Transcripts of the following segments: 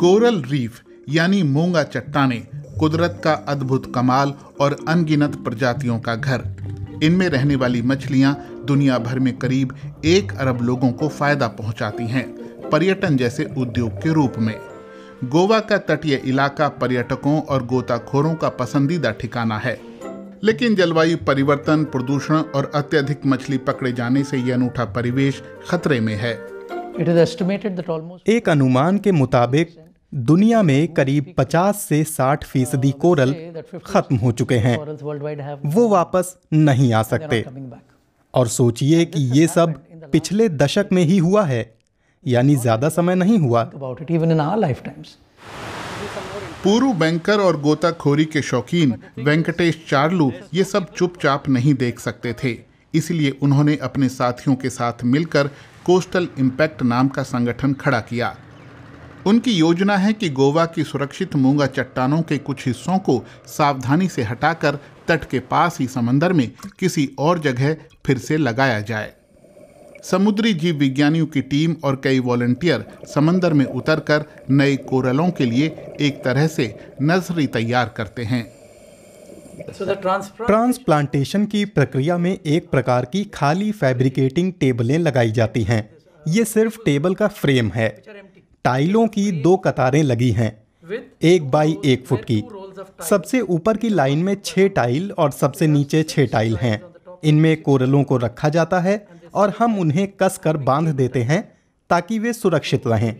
coral reef यानी मूंगा चट्टाने कुदरत का अद्भुत कमाल और अनगिनत प्रजातियों का घर इनमें रहने वाली मछलियां दुनिया भर में करीब एक अरब लोगों को फायदा पहुँचाती हैं पर्यटन जैसे उद्योग के रूप में गोवा का तटीय इलाका पर्यटकों और गोताखोरों का पसंदीदा ठिकाना है लेकिन जलवायु परिवर्तन प्रदूषण और अत्यधिक मछली पकड़े जाने से यह अनूठा परिवेश खतरे में है एक अनुमान के मुताबिक दुनिया में करीब 50 से 60 फीसदी कोरल खत्म हो चुके हैं वो वापस नहीं आ सकते और सोचिए कि ये सब पिछले दशक में ही हुआ है यानी ज्यादा समय नहीं हुआ पूर्व बैंकर और गोताखोरी के शौकीन वेंकटेश चार्लू ये सब चुपचाप नहीं देख सकते थे इसलिए उन्होंने अपने साथियों के साथ मिलकर कोस्टल इम्पैक्ट नाम का संगठन खड़ा किया उनकी योजना है कि गोवा की सुरक्षित मूंगा चट्टानों के कुछ हिस्सों को सावधानी से हटाकर तट के पास ही समंदर में किसी और जगह फिर से लगाया जाए समुद्री जीव विज्ञानियों की टीम और कई वॉलंटियर समंदर में उतरकर नए कोरलों के लिए एक तरह से नर्सरी तैयार करते हैं ट्रांसप्लांटेशन की प्रक्रिया में एक प्रकार की खाली फैब्रिकेटिंग टेबलें लगाई जाती हैं ये सिर्फ टेबल का फ्रेम है टाइलों की दो कतारें लगी हैं एक बाई एक फुट की सबसे ऊपर की लाइन में छह टाइल और सबसे नीचे छह टाइल हैं इनमें कोरलों को रखा जाता है और हम उन्हें कस कर बांध देते हैं ताकि वे सुरक्षित रहें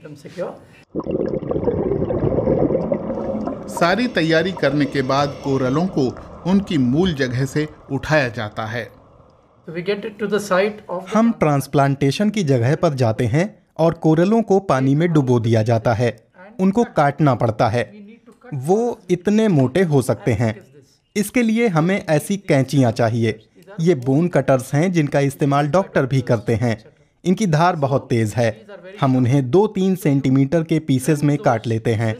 सारी तैयारी करने के बाद कोरलों को उनकी मूल जगह से उठाया जाता है हम ट्रांसप्लांटेशन की जगह पर जाते हैं और कोरलों को पानी में डुबो दिया जाता है उनको काटना पड़ता है वो इतने मोटे हो सकते हैं इसके लिए हमें ऐसी कैंचियाँ चाहिए ये बोन कटर्स हैं जिनका इस्तेमाल डॉक्टर भी करते हैं इनकी धार बहुत तेज़ है हम उन्हें दो तीन सेंटीमीटर के पीसेस में काट लेते हैं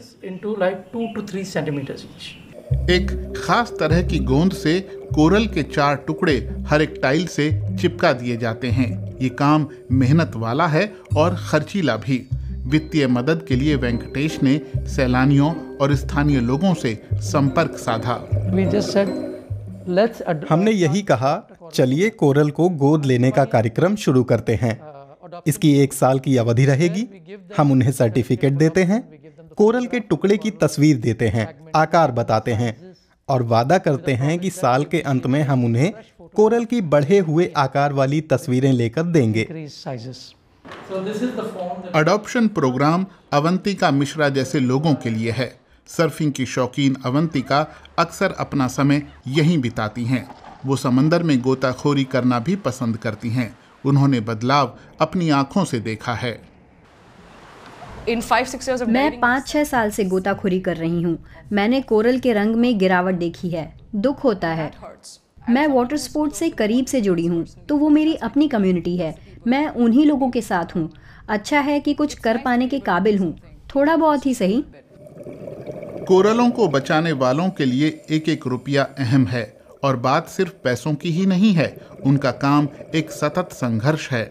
एक खास तरह की गोंद से कोरल के चार टुकड़े हर एक टाइल से चिपका दिए जाते हैं ये काम मेहनत वाला है और खर्चीला भी वित्तीय मदद के लिए वेंकटेश ने सैलानियों और स्थानीय लोगों से संपर्क साधा हमने यही कहा चलिए कोरल को गोद लेने का कार्यक्रम शुरू करते हैं uh, इसकी एक साल की अवधि रहेगी हम उन्हें सर्टिफिकेट देते हैं कोरल के टुकड़े की तस्वीर देते हैं आकार बताते हैं और वादा करते हैं कि साल के अंत में हम उन्हें कोरल की बढ़े हुए आकार वाली तस्वीरें लेकर देंगे अडॉप्शन प्रोग्राम अवंतिका मिश्रा जैसे लोगों के लिए है सर्फिंग की शौकीन अवंतिका अक्सर अपना समय यहीं बिताती हैं वो समंदर में गोताखोरी करना भी पसंद करती हैं उन्होंने बदलाव अपनी आंखों से देखा है मैं पाँच छः साल से गोताखोरी कर रही हूँ मैंने कोरल के रंग में गिरावट देखी है दुख होता है मैं वाटर स्पोर्ट्स से करीब से जुड़ी हूँ तो वो मेरी अपनी कम्युनिटी है मैं उन्हीं लोगों के साथ हूँ अच्छा है कि कुछ कर पाने के काबिल हूँ थोड़ा बहुत ही सही कोरलों को बचाने वालों के लिए एक एक रुपया अहम है और बात सिर्फ पैसों की ही नहीं है उनका काम एक सतत संघर्ष है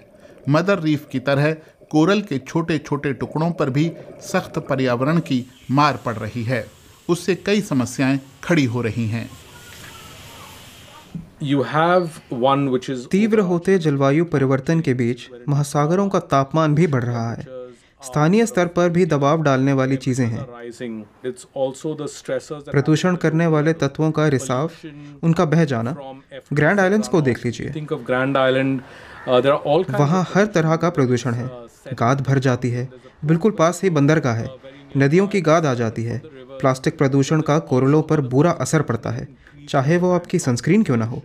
मदर रीफ की तरह कोरल के छोटे छोटे टुकड़ों पर भी सख्त पर्यावरण की मार पड़ रही है उससे कई समस्याएं खड़ी हो रही हैं you have one which is तीव्र होते जलवायु परिवर्तन के बीच महासागरों का तापमान भी बढ़ रहा है स्थानीय स्तर पर भी दबाव डालने वाली चीजें हैं प्रदूषण करने वाले तत्वों का रिसाव उनका बह जाना ग्रैंड आइलैंड्स को देख लीजिए Uh, वहाँ हर तरह का प्रदूषण है uh, गाद भर जाती है बिल्कुल पास ही बंदर का है नदियों की गाद आ जाती है प्लास्टिक प्रदूषण का कोरलों पर बुरा असर पड़ता है चाहे वो आपकी सनस्क्रीन क्यों ना हो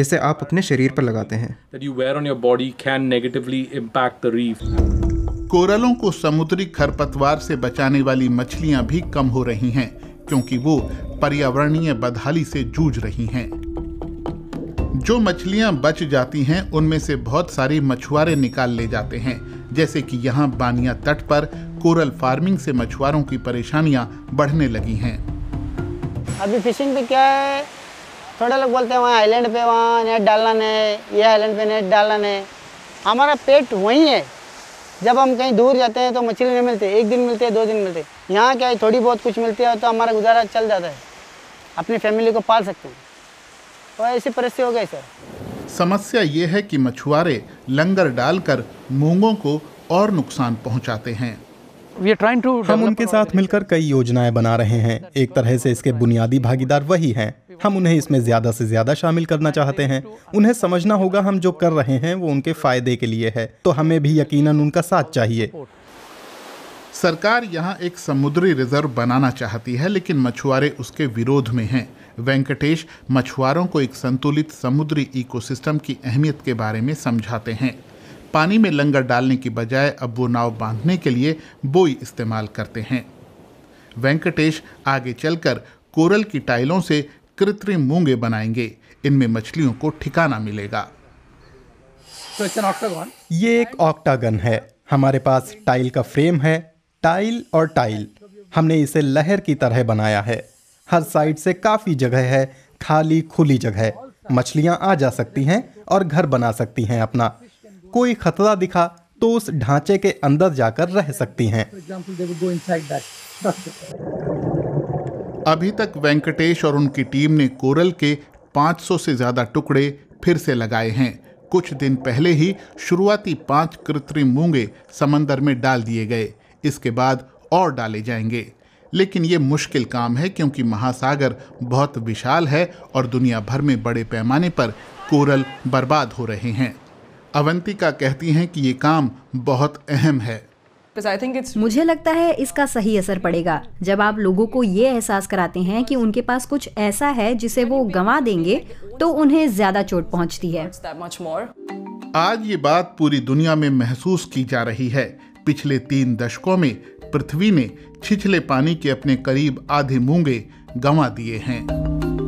जिसे आप अपने शरीर पर लगाते हैं कोरलों को समुद्री खरपतवार से बचाने वाली मछलियां भी कम हो रही हैं क्योंकि वो पर्यावरणीय बदहाली से जूझ रही हैं जो मछलियाँ बच जाती हैं उनमें से बहुत सारी मछुआरे निकाल ले जाते हैं जैसे कि यहाँ बानिया तट पर कोरल फार्मिंग से मछुआरों की परेशानियाँ बढ़ने लगी हैं अभी फिशिंग पे क्या है थोड़ा लोग बोलते हैं वहाँ आइलैंड पे वहाँ नेट डालना है ये आइलैंड पे नेट डालना है हमारा पेट वहीं है जब हम कहीं दूर जाते हैं तो मछली नहीं मिलती एक दिन मिलती है दो दिन मिलते यहाँ क्या है थोड़ी बहुत कुछ मिलती है तो हमारा गुजारा चल जाता है अपनी फैमिली को पाल सकते हैं और तो ऐसी परिस्थिति हो गई सर समस्या ये है कि मछुआरे लंगर डालकर मूंगों को और नुकसान पहुंचाते हैं हम उनके साथ मिलकर कई योजनाएं बना रहे हैं एक तरह से इसके बुनियादी भागीदार वही हैं हम उन्हें इसमें ज्यादा से ज्यादा शामिल करना चाहते हैं उन्हें समझना होगा हम जो कर रहे हैं वो उनके फायदे के लिए है तो हमें भी यकीनन उनका साथ चाहिए सरकार यहाँ एक समुद्री रिजर्व बनाना चाहती है लेकिन मछुआरे उसके विरोध में हैं वेंकटेश मछुआरों को एक संतुलित समुद्री इकोसिस्टम की अहमियत के बारे में समझाते हैं पानी में लंगर डालने की बजाय अब वो नाव बांधने के लिए बोई इस्तेमाल करते हैं वेंकटेश आगे चलकर कोरल की टाइलों से कृत्रिम मूंगे बनाएंगे इनमें मछलियों को ठिकाना मिलेगा ये एक ऑक्टागन है हमारे पास टाइल का फ्रेम है टाइल और टाइल हमने इसे लहर की तरह बनाया है हर साइड से काफ़ी जगह है खाली खुली जगह मछलियां आ जा सकती हैं और घर बना सकती हैं अपना कोई खतरा दिखा तो उस ढांचे के अंदर जाकर रह सकती हैं अभी तक वेंकटेश और उनकी टीम ने कोरल के 500 से ज़्यादा टुकड़े फिर से लगाए हैं कुछ दिन पहले ही शुरुआती पांच कृत्रिम मूंगे समंदर में डाल दिए गए इसके बाद और डाले जाएंगे लेकिन ये मुश्किल काम है क्योंकि महासागर बहुत विशाल है और दुनिया भर में बड़े पैमाने पर कोरल बर्बाद हो रहे हैं अवंतिका कहती हैं कि ये काम बहुत अहम है मुझे लगता है इसका सही असर पड़ेगा जब आप लोगों को ये एहसास कराते हैं कि उनके पास कुछ ऐसा है जिसे वो गंवा देंगे तो उन्हें ज्यादा चोट पहुंचती है आज ये बात पूरी दुनिया में महसूस की जा रही है पिछले तीन दशकों में पृथ्वी ने छिछले पानी के अपने करीब आधे मूंगे गंवा दिए हैं